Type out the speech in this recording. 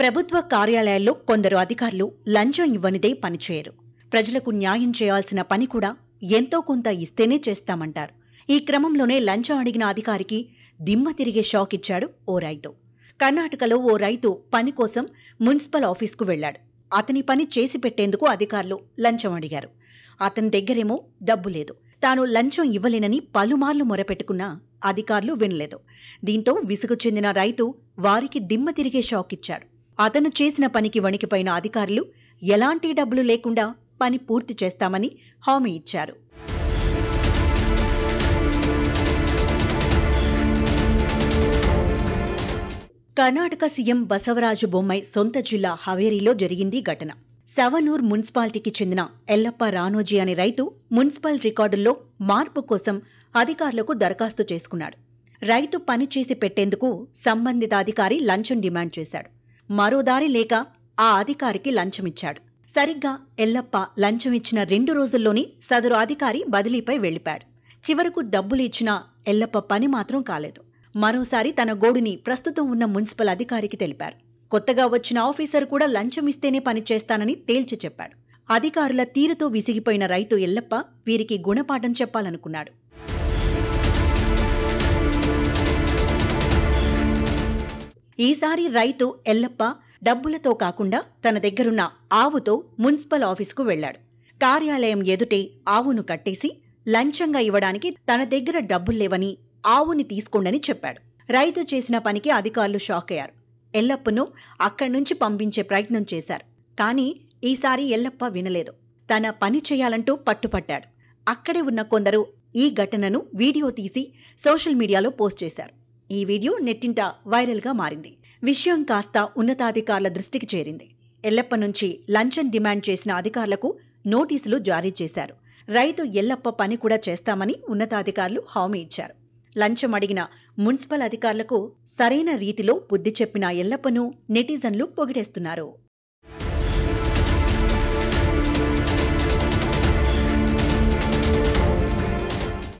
ప్రభుత్వ కార్యాలయాల్లో కొందరు అధికారులు లంచం ఇవ్వనిదే పనిచేయరు ప్రజలకు న్యాయం చేయాల్సిన పని కూడా ఎంతో కొంత ఇస్తేనే చేస్తామంటారు ఈ క్రమంలోనే లంచం అడిగిన అధికారికి దిమ్మ తిరిగే షాక్ ఇచ్చాడు ఓ రైతు కర్ణాటకలో ఓ రైతు పని కోసం మున్సిపల్ ఆఫీస్కు వెళ్లాడు అతని పని చేసి పెట్టేందుకు అధికారులు లంచం అడిగారు అతని దగ్గరేమో డబ్బు లేదు తాను లంచం ఇవ్వలేనని పలుమార్లు మొరపెట్టుకున్నా అధికారులు వినలేదు దీంతో విసుగు చెందిన రైతు వారికి దిమ్మ తిరిగే షాక్ ఇచ్చాడు అతను చేసిన పనికి వణికిపోయిన అధికారులు ఎలాంటి డబ్బులు లేకుండా పని పూర్తి చేస్తామని హామీ ఇచ్చారు కర్ణాటక సీఎం బసవరాజు బొమ్మై సొంత జిల్లా హవేరీలో జరిగింది ఘటన సవనూర్ మున్సిపాలిటీకి చెందిన ఎల్లప్ప రానోజీ అనే రైతు మున్సిపల్ రికార్డుల్లో మార్పు కోసం అధికారులకు దరఖాస్తు చేసుకున్నాడు రైతు పని చేసి పెట్టేందుకు సంబంధిత అధికారి లంచం డిమాండ్ చేశాడు మరో దారి లేక ఆ అధికారికి లంచమిచ్చాడు సరిగ్గా ఎల్లప్ప లంచం ఇచ్చిన రెండు రోజుల్లోనే సదరు అధికారి బదిలీపై వెళ్ళిపాడు చివరకు డబ్బులు ఇచ్చినా ఎల్లప్ప పని మాత్రం కాలేదు మరోసారి తన గోడుని ప్రస్తుతం ఉన్న మున్సిపల్ అధికారికి తెలిపారు కొత్తగా వచ్చిన ఆఫీసర్ కూడా లంచమిస్తేనే పనిచేస్తానని పని చేస్తానని తేల్చి చెప్పాడు అధికారుల తీరుతో విసిగిపోయిన రైతు ఎల్లప్ప వీరికి గుణపాఠం చెప్పాలనుకున్నాడు ఈసారి రైతు ఎల్లప్ప డబ్బులతో కాకుండా తన దగ్గరున్న ఆవుతో మున్సిపల్ ఆఫీసుకు వెళ్లాడు కార్యాలయం ఎదుటే ఆవును కట్టేసి లంచంగా ఇవ్వడానికి తన దగ్గర డబ్బుల్లేవని ఆవుని తీసుకోండని చెప్పాడు రైతు చేసిన పనికి అధికారులు షాక్ అయ్యారు ఎల్లప్పను అక్కడి నుంచి పంపించే ప్రయత్నం చేశారు కానీ ఈసారి ఎల్లప్ప వినలేదు తన పని చేయాలంటూ పట్టుపట్టాడు అక్కడే ఉన్న కొందరు ఈ ఘటనను వీడియో తీసి సోషల్ మీడియాలో పోస్ట్ చేశారు ఈ వీడియో నెట్టింట వైరల్గా మారింది విషయం కాస్త ఉన్నతాధికారుల దృష్టికి చేరింది ఎల్లప్ప నుంచి లంచం డిమాండ్ చేసిన అధికారులకు నోటీసులు జారీ చేశారు రైతు ఎల్లప్ప పని కూడా చేస్తామని ఉన్నతాధికారులు హామీ ఇచ్చారు లంచం అడిగిన మున్సిపల్ అధికారులకు సరైన రీతిలో బుద్ధి చెప్పిన ఎల్లప్పను నెటిజన్లు పొగిడేస్తున్నారు